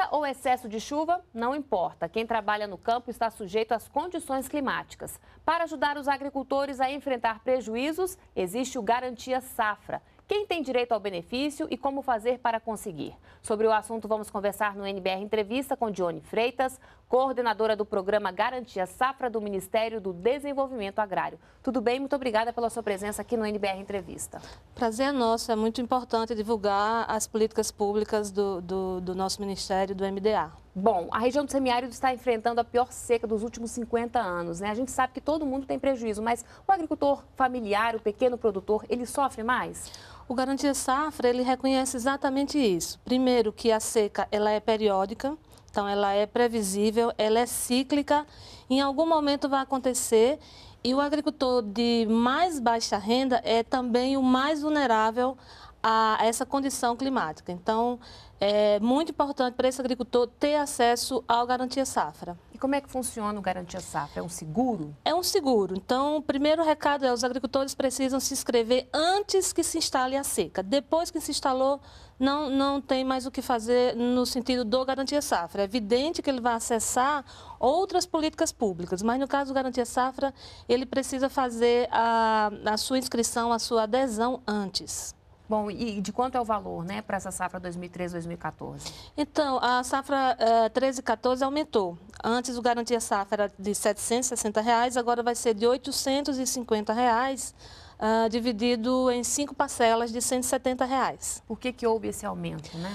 Seca ou excesso de chuva, não importa. Quem trabalha no campo está sujeito às condições climáticas. Para ajudar os agricultores a enfrentar prejuízos, existe o Garantia Safra. Quem tem direito ao benefício e como fazer para conseguir? Sobre o assunto, vamos conversar no NBR Entrevista com Dione Freitas, coordenadora do programa Garantia Safra do Ministério do Desenvolvimento Agrário. Tudo bem? Muito obrigada pela sua presença aqui no NBR Entrevista. Prazer é nosso, é muito importante divulgar as políticas públicas do, do, do nosso Ministério, do MDA. Bom, a região do semiárido está enfrentando a pior seca dos últimos 50 anos. Né? A gente sabe que todo mundo tem prejuízo, mas o agricultor familiar, o pequeno produtor, ele sofre mais? O Garantia Safra, ele reconhece exatamente isso. Primeiro, que a seca ela é periódica, questão ela é previsível, ela é cíclica, em algum momento vai acontecer e o agricultor de mais baixa renda é também o mais vulnerável a, essa condição climática. Então, é muito importante para esse agricultor ter acesso ao Garantia Safra. E como é que funciona o Garantia Safra? É um seguro? É um seguro. Então, o primeiro recado é os agricultores precisam se inscrever antes que se instale a seca. Depois que se instalou, não, não tem mais o que fazer no sentido do Garantia Safra. É evidente que ele vai acessar outras políticas públicas, mas no caso do Garantia Safra, ele precisa fazer a, a sua inscrição, a sua adesão antes. Bom, e de quanto é o valor né, para essa safra 2013-2014? Então, a safra uh, eh, 13-14 aumentou. Antes o garantia safra era de R$ 760, reais, agora vai ser de R$ 850, reais, uh, dividido em cinco parcelas de R$ 170. Reais. Por que, que houve esse aumento, né?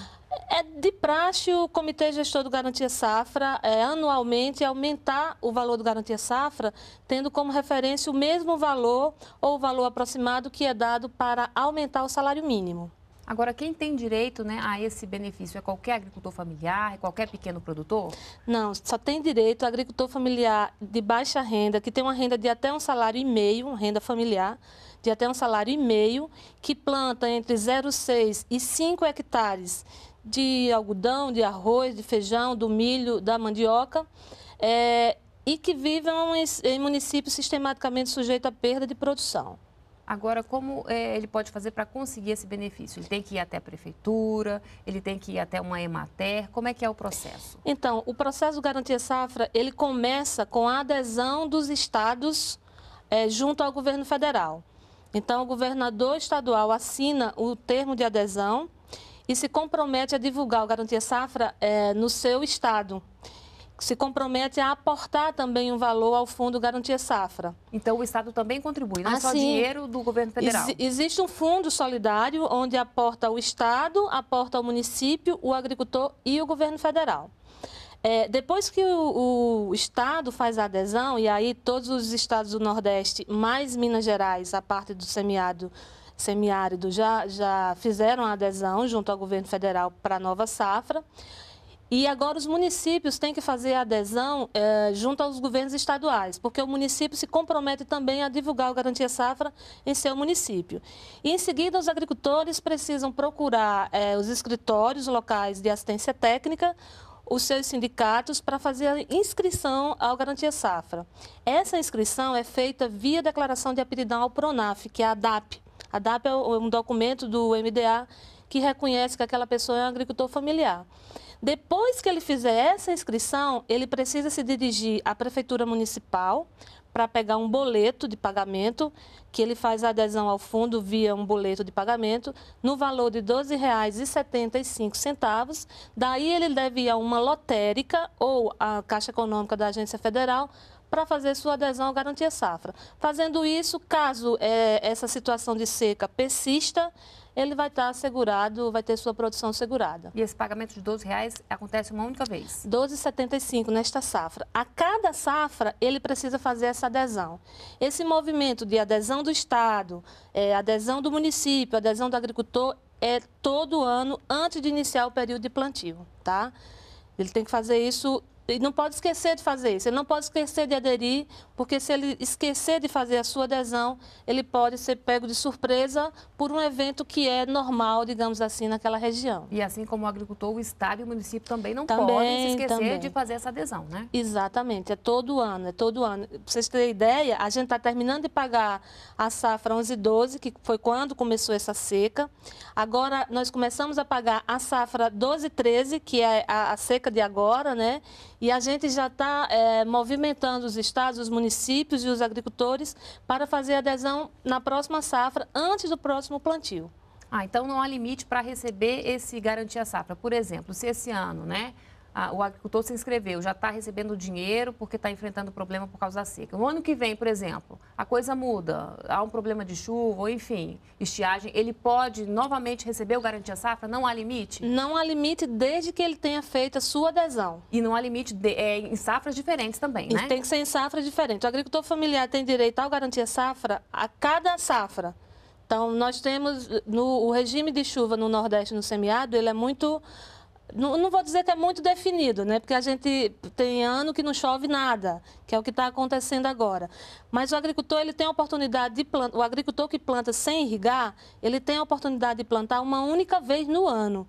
É de praxe o Comitê Gestor do Garantia Safra é, anualmente aumentar o valor do Garantia Safra, tendo como referência o mesmo valor ou o valor aproximado que é dado para aumentar o salário mínimo. Agora, quem tem direito né, a esse benefício? É qualquer agricultor familiar? É qualquer pequeno produtor? Não, só tem direito agricultor familiar de baixa renda, que tem uma renda de até um salário e meio, uma renda familiar, de até um salário e meio, que planta entre 0,6 e 5 hectares de algodão, de arroz, de feijão, do milho, da mandioca, é, e que vivem em municípios sistematicamente sujeitos à perda de produção. Agora, como é, ele pode fazer para conseguir esse benefício? Ele tem que ir até a prefeitura, ele tem que ir até uma Emater, como é que é o processo? Então, o processo Garantia Safra, ele começa com a adesão dos estados é, junto ao governo federal. Então, o governador estadual assina o termo de adesão, e se compromete a divulgar o Garantia Safra é, no seu estado. Se compromete a aportar também um valor ao Fundo Garantia Safra. Então, o Estado também contribui, não é assim, só dinheiro do governo federal. Ex existe um fundo solidário onde aporta o Estado, aporta o município, o agricultor e o governo federal. É, depois que o, o, Estado faz a adesão, e aí todos os estados do Nordeste, mais Minas Gerais, a parte do semiárido, semiárido já, já fizeram a adesão junto ao governo federal para a nova safra. E agora os municípios têm que fazer a adesão eh, junto aos governos estaduais, porque o município se compromete também a divulgar o Garantia Safra em seu município. E, em seguida, os agricultores precisam procurar eh, os escritórios locais de assistência técnica, os seus sindicatos, para fazer a inscrição ao Garantia Safra. Essa inscrição é feita via declaração de aptidão ao PRONAF, que é a DAP, a DAP é um documento do MDA que reconhece que aquela pessoa é um agricultor familiar. Depois que ele fizer essa inscrição, ele precisa se dirigir à prefeitura municipal para pegar um boleto de pagamento, que ele faz a adesão ao fundo via um boleto de pagamento, no valor de R$ 12,75. Daí ele deve ir a uma lotérica ou a Caixa Econômica da Agência Federal para fazer sua adesão à garantia safra. Fazendo isso, caso é, essa situação de seca persista, ele vai estar tá segurado, vai ter sua produção segurada. E esse pagamento de R$ reais acontece uma única vez? R$ 12,75 nesta safra. A cada safra, ele precisa fazer essa adesão. Esse movimento de adesão do Estado, é, adesão do município, adesão do agricultor, é todo ano antes de iniciar o período de plantio, tá? Ele tem que fazer isso e não pode esquecer de fazer isso, ele não pode esquecer de aderir, porque se ele esquecer de fazer a sua adesão, ele pode ser pego de surpresa por um evento que é normal, digamos assim, naquela região. E assim como o agricultor, o Estado e o município também não também, podem se esquecer também. de fazer essa adesão, né? Exatamente, é todo ano, é todo ano. Pra vocês terem ideia, a gente está terminando de pagar a safra 11 e 12, que foi quando começou essa seca. Agora, nós começamos a pagar a safra 12 e 13, que é a, a seca de agora, né? E a gente já está é, eh, movimentando os estados, os municípios e os agricultores para fazer adesão na próxima safra, antes do próximo plantio. Ah, então não há limite para receber esse garantia safra. Por exemplo, se esse ano, né? o agricultor se inscreveu, já está recebendo dinheiro porque está enfrentando problema por causa da seca. No ano que vem, por exemplo, a coisa muda, há um problema de chuva, ou enfim, estiagem, ele pode novamente receber o Garantia Safra? Não há limite? Não há limite desde que ele tenha feito a sua adesão. E não há limite de, é, em safras diferentes também, né? E tem que ser em safras diferentes. O agricultor familiar tem direito ao Garantia Safra a cada safra. Então, nós temos no, o regime de chuva no Nordeste, no semiárido, ele é muito não, não, vou dizer que é muito definido, né? Porque a gente tem ano que não chove nada, que é o que está acontecendo agora. Mas o agricultor ele tem a oportunidade de plantar, o agricultor que planta sem irrigar, ele tem a oportunidade de plantar uma única vez no ano.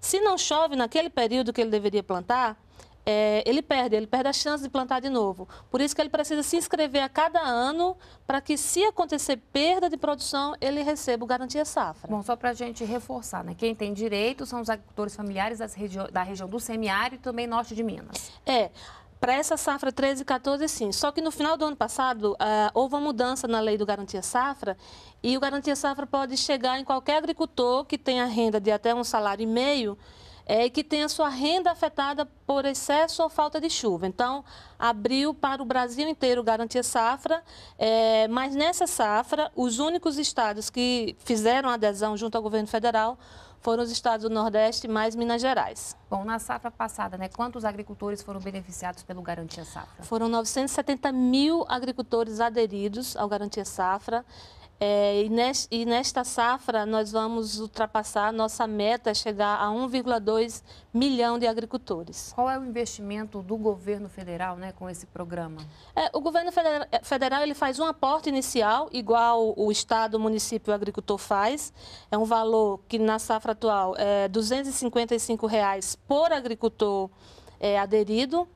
Se não chove naquele período que ele deveria plantar, é, ele perde, ele perde a chance de plantar de novo. Por isso que ele precisa se inscrever a cada ano para que, se acontecer perda de produção, ele receba o garantia safra. Bom, só para a gente reforçar, né? quem tem direito são os agricultores familiares regi da região do semiárido e também norte de Minas. É para essa safra 13 e 14, sim. Só que no final do ano passado, uh, houve uma mudança na lei do Garantia Safra e o Garantia Safra pode chegar em qualquer agricultor que tenha renda de até um salário e meio é, que tem a sua renda afetada por excesso ou falta de chuva. Então, abriu para o Brasil inteiro garantia safra, é, mas nessa safra, os únicos estados que fizeram adesão junto ao governo federal foram os estados do Nordeste mais Minas Gerais. Bom, na safra passada, né, quantos agricultores foram beneficiados pelo Garantia Safra? Foram 970 mil agricultores aderidos ao Garantia Safra. É, e, nesta safra, nós vamos ultrapassar nossa meta, chegar a 1,2 milhão de agricultores. Qual é o investimento do governo federal né, com esse programa? É, o governo federal ele faz um aporte inicial, igual o Estado, o município e o agricultor faz. É um valor que, na safra atual, é R$ 255 reais por agricultor é, aderido.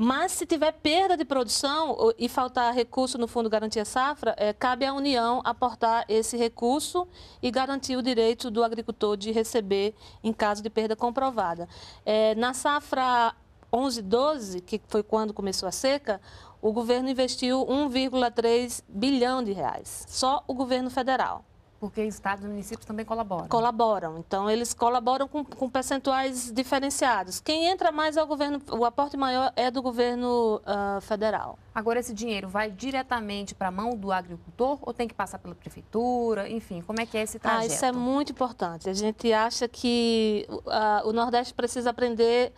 Mas se tiver perda de produção e faltar recurso no Fundo Garantia Safra, é, cabe à União aportar esse recurso e garantir o direito do agricultor de receber em caso de perda comprovada. É, na safra 11-12, que foi quando começou a seca, o governo investiu 1,3 bilhão de reais, só o governo federal. Porque estados e municípios também colaboram. Colaboram. Então, eles colaboram com, com percentuais diferenciados. Quem entra mais é o governo, o aporte maior é do governo uh, federal. Agora, esse dinheiro vai diretamente para a mão do agricultor ou tem que passar pela prefeitura? Enfim, como é que é esse trajeto? Ah, isso é muito importante. A gente acha que uh, o Nordeste precisa aprender,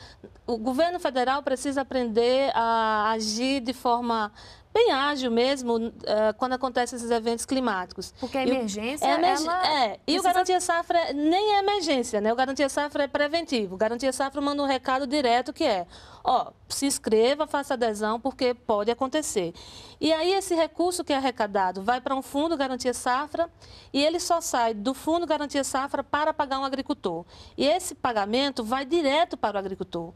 o governo federal precisa aprender a agir de forma bem ágil mesmo uh, quando acontecem esses eventos climáticos. Porque a emergência, e, é, emerg... ela... é, e o Garantia Safra nem é emergência, né? O Garantia Safra é preventivo. O Garantia Safra manda um recado direto que é, ó, se inscreva, faça adesão, porque pode acontecer. E aí esse recurso que é arrecadado vai para um fundo Garantia Safra e ele só sai do fundo Garantia Safra para pagar um agricultor. E esse pagamento vai direto para o agricultor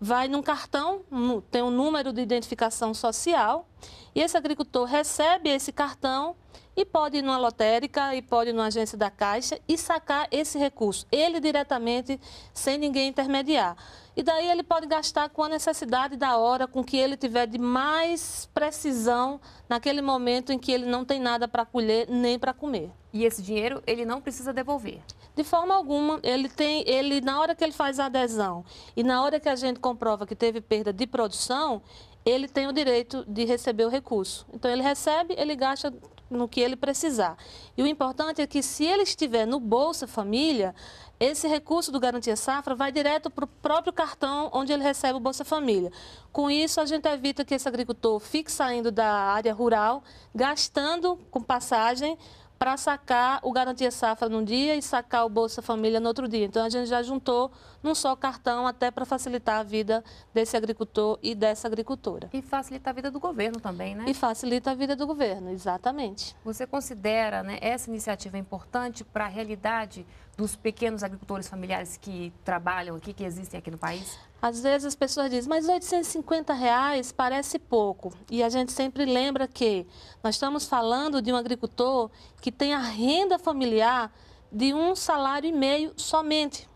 vai num cartão, tem um número de identificação social, e esse agricultor recebe esse cartão e pode ir numa lotérica, e pode ir numa agência da Caixa e sacar esse recurso, ele diretamente, sem ninguém intermediar. E daí ele pode gastar com a necessidade da hora, com o que ele tiver de mais precisão naquele momento em que ele não tem nada para colher nem para comer. E esse dinheiro ele não precisa devolver? De forma alguma, ele tem, ele na hora que ele faz a adesão e na hora que a gente comprova que teve perda de produção, ele tem o direito de receber o recurso. Então ele recebe, ele gasta no que ele precisar. E o importante é que, se ele estiver no Bolsa Família, esse recurso do Garantia Safra vai direto para o próprio cartão onde ele recebe o Bolsa Família. Com isso, a gente evita que esse agricultor fique saindo da área rural, gastando com passagem para sacar o Garantia Safra num dia e sacar o Bolsa Família no outro dia. Então, a gente já juntou num só cartão, até para facilitar a vida desse agricultor e dessa agricultora. E facilita a vida do governo também, né? E facilita a vida do governo, exatamente. Você considera né, essa iniciativa importante para a realidade dos pequenos agricultores familiares que trabalham aqui, que existem aqui no país? Às vezes as pessoas dizem, mas 850 reais parece pouco. E a gente sempre lembra que nós estamos falando de um agricultor que tem a renda familiar de um salário e meio somente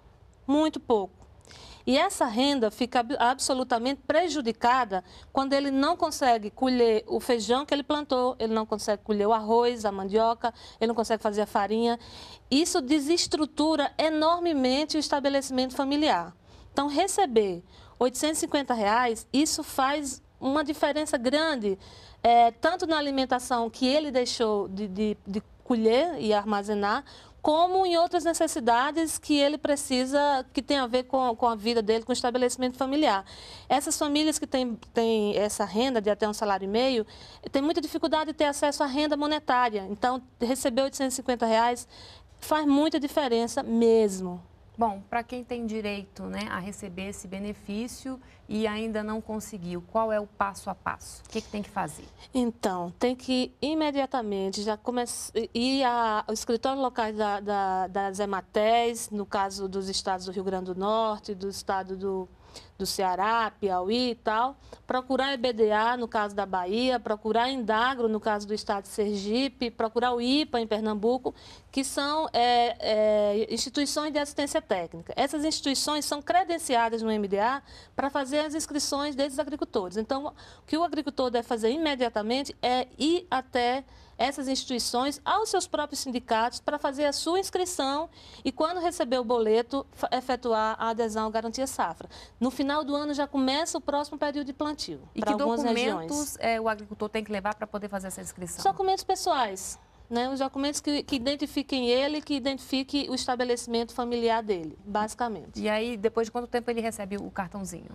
muito pouco. E essa renda fica absolutamente prejudicada quando ele não consegue colher o feijão que ele plantou, ele não consegue colher o arroz, a mandioca, ele não consegue fazer a farinha. Isso desestrutura enormemente o estabelecimento familiar. Então, receber 850 reais, isso faz uma diferença grande, é, tanto na alimentação que ele deixou de, de, de colher e armazenar, como em outras necessidades que ele precisa, que tem a ver com, com a vida dele, com o estabelecimento familiar. Essas famílias que têm, tem essa renda de até um salário e meio, têm muita dificuldade de ter acesso à renda monetária. Então, receber R$ 850 reais faz muita diferença mesmo. Bom, para quem tem direito né, a receber esse benefício e ainda não conseguiu, qual é o passo a passo? O que, que tem que fazer? Então, tem que imediatamente já começar, ir ao escritório local da, da, das EMATES, no caso dos estados do Rio Grande do Norte, do estado do, do Ceará, Piauí e tal, procurar EBDA no caso da Bahia, procurar Indagro no caso do estado de Sergipe, procurar o IPA em Pernambuco, que são é, é, instituições de assistência técnica. Essas instituições são credenciadas no MDA para fazer as inscrições desses agricultores. Então, o que o agricultor deve fazer imediatamente é ir até essas instituições aos seus próprios sindicatos para fazer a sua inscrição e, quando receber o boleto, efetuar a adesão à garantia safra. No final final do ano já começa o próximo período de plantio. E que documentos É, o agricultor tem que levar para poder fazer essa inscrição? Os documentos pessoais, né? os documentos que, que identifiquem ele, que identifique o estabelecimento familiar dele, basicamente. E aí, depois de quanto tempo ele recebe o cartãozinho?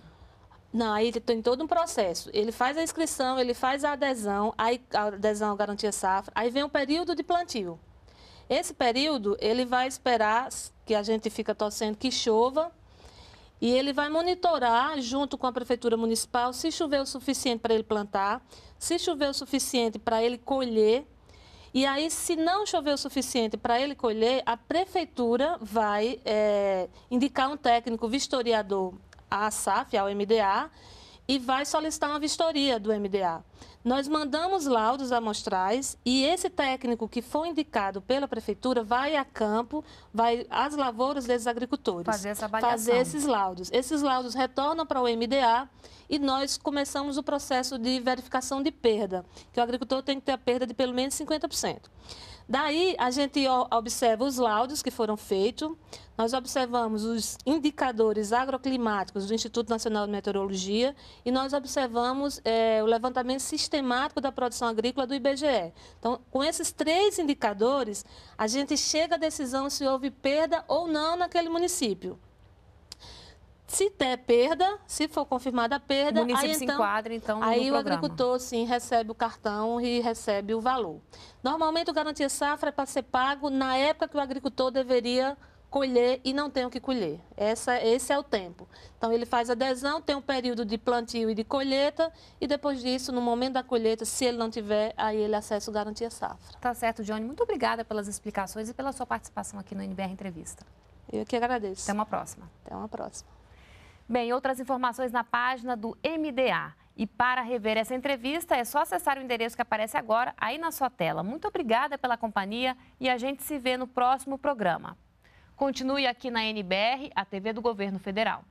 Não, aí tem todo um processo. Ele faz a inscrição, ele faz a adesão, aí, a adesão à garantia safra, aí vem o período de plantio. Esse período, ele vai esperar que a gente fica torcendo que chova e ele vai monitorar, junto com a Prefeitura Municipal, se chover o suficiente para ele plantar, se chover o suficiente para ele colher. E aí, se não chover o suficiente para ele colher, a Prefeitura vai é, indicar um técnico vistoriador à SAF, ao MDA, e vai solicitar uma vistoria do MDA. Nós mandamos laudos amostrais e esse técnico que foi indicado pela prefeitura vai a campo, vai às lavouras desses agricultores. Fazer essa avaliação. Fazer esses laudos. Esses laudos retornam para o MDA e nós começamos o processo de verificação de perda, que o agricultor tem que ter a perda de pelo menos 50%. Daí a gente observa os laudos que foram feitos, nós observamos os indicadores agroclimáticos do Instituto Nacional de Meteorologia e nós observamos é, o levantamento sistemático da produção agrícola do IBGE. Então, com esses três indicadores, a gente chega à decisão se houve perda ou não naquele município. Se der perda, se for confirmada a perda, o aí, se então, enquadra, então, aí o agricultor sim recebe o cartão e recebe o valor. Normalmente o garantia safra é para ser pago na época que o agricultor deveria colher e não tem o que colher. Essa, esse é o tempo. Então, ele faz adesão, tem um período de plantio e de colheita, e depois disso, no momento da colheita, se ele não tiver, aí ele acessa o Garantia Safra. Tá certo, Johnny. Muito obrigada pelas explicações e pela sua participação aqui no NBR Entrevista. Eu que agradeço. Até uma próxima. Até uma próxima. Bem, outras informações na página do MDA. E para rever essa entrevista, é só acessar o endereço que aparece agora aí na sua tela. Muito obrigada pela companhia e a gente se vê no próximo programa. Continue aqui na NBR, a TV do Governo Federal.